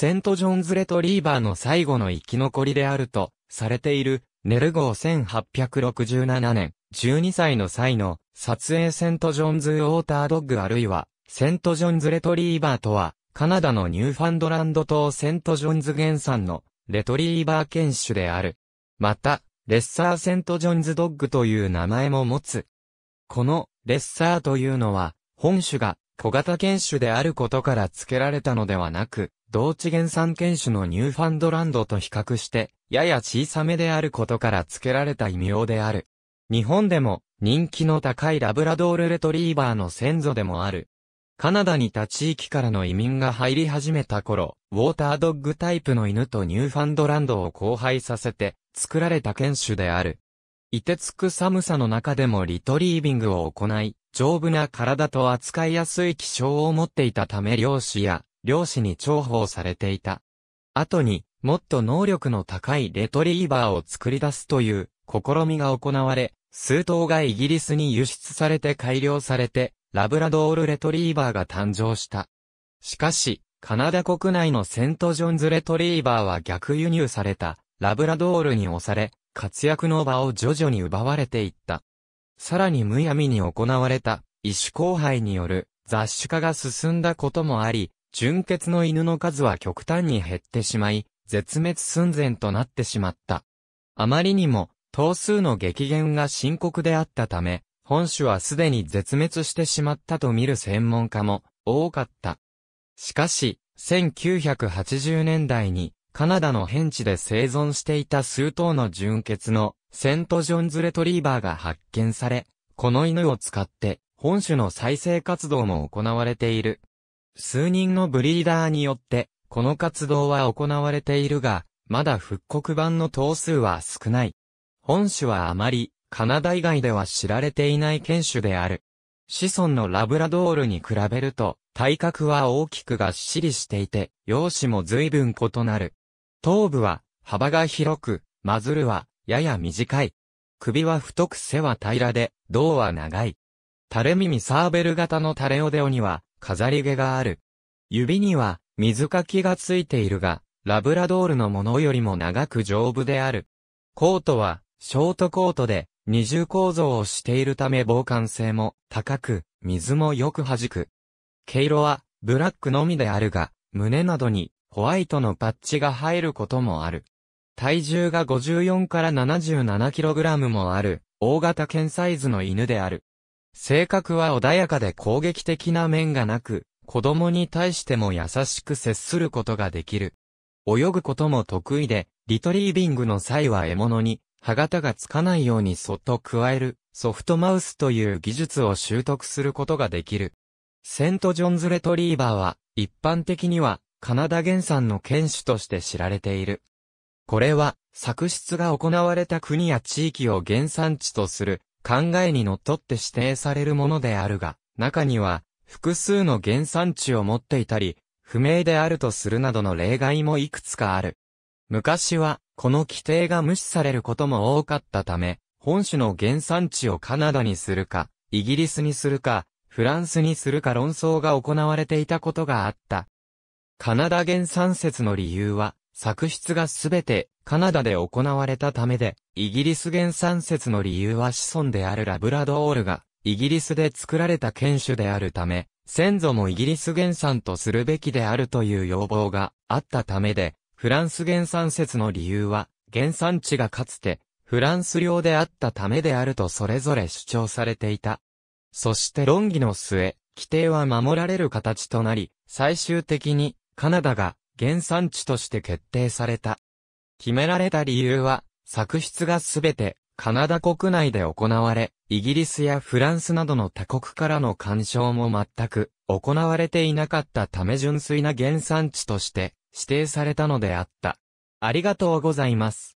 セントジョンズレトリーバーの最後の生き残りであると、されている、ネル号1867年、12歳の際の、撮影セントジョンズウォータードッグあるいは、セントジョンズレトリーバーとは、カナダのニューファンドランド島セントジョンズ原産の、レトリーバー犬種である。また、レッサーセントジョンズドッグという名前も持つ。この、レッサーというのは、本種が、小型犬種であることから付けられたのではなく、同地原産犬種のニューファンドランドと比較して、やや小さめであることから付けられた異名である。日本でも人気の高いラブラドールレトリーバーの先祖でもある。カナダにいた地域からの移民が入り始めた頃、ウォータードッグタイプの犬とニューファンドランドを交配させて作られた犬種である。凍てつく寒さの中でもリトリービングを行い、丈夫な体と扱いやすい気性を持っていたため漁師や、漁師に重宝されていた。後に、もっと能力の高いレトリーバーを作り出すという試みが行われ、数頭がイギリスに輸出されて改良されて、ラブラドールレトリーバーが誕生した。しかし、カナダ国内のセントジョンズレトリーバーは逆輸入された、ラブラドールに押され、活躍の場を徐々に奪われていった。さらにむやみに行われた、異種交配による雑種化が進んだこともあり、純血の犬の数は極端に減ってしまい、絶滅寸前となってしまった。あまりにも、頭数の激減が深刻であったため、本種はすでに絶滅してしまったと見る専門家も多かった。しかし、1980年代に、カナダの変地で生存していた数頭の純血のセントジョンズレトリーバーが発見され、この犬を使って、本種の再生活動も行われている。数人のブリーダーによって、この活動は行われているが、まだ復刻版の頭数は少ない。本種はあまり、カナダ以外では知られていない犬種である。子孫のラブラドールに比べると、体格は大きくがっしりしていて、容姿も随分異なる。頭部は、幅が広く、マズルは、やや短い。首は太く背は平らで、胴は長い。垂れ耳サーベル型の垂れオデオには、飾り毛がある。指には、水かきがついているが、ラブラドールのものよりも長く丈夫である。コートは、ショートコートで、二重構造をしているため防寒性も高く、水もよく弾く。毛色は、ブラックのみであるが、胸などに、ホワイトのパッチが入ることもある。体重が54から77キログラムもある、大型犬サイズの犬である。性格は穏やかで攻撃的な面がなく、子供に対しても優しく接することができる。泳ぐことも得意で、リトリービングの際は獲物に、歯型がつかないようにそっと加える、ソフトマウスという技術を習得することができる。セントジョンズレトリーバーは、一般的には、カナダ原産の犬種として知られている。これは、作出が行われた国や地域を原産地とする考えにのっとって指定されるものであるが、中には、複数の原産地を持っていたり、不明であるとするなどの例外もいくつかある。昔は、この規定が無視されることも多かったため、本種の原産地をカナダにするか、イギリスにするか、フランスにするか論争が行われていたことがあった。カナダ原産説の理由は、作出がすべてカナダで行われたためで、イギリス原産説の理由は子孫であるラブラドールが、イギリスで作られた犬種であるため、先祖もイギリス原産とするべきであるという要望があったためで、フランス原産説の理由は、原産地がかつて、フランス領であったためであるとそれぞれ主張されていた。そして論議の末、規定は守られる形となり、最終的に、カナダが原産地として決定された。決められた理由は、作出がすべてカナダ国内で行われ、イギリスやフランスなどの他国からの干渉も全く行われていなかったため純粋な原産地として指定されたのであった。ありがとうございます。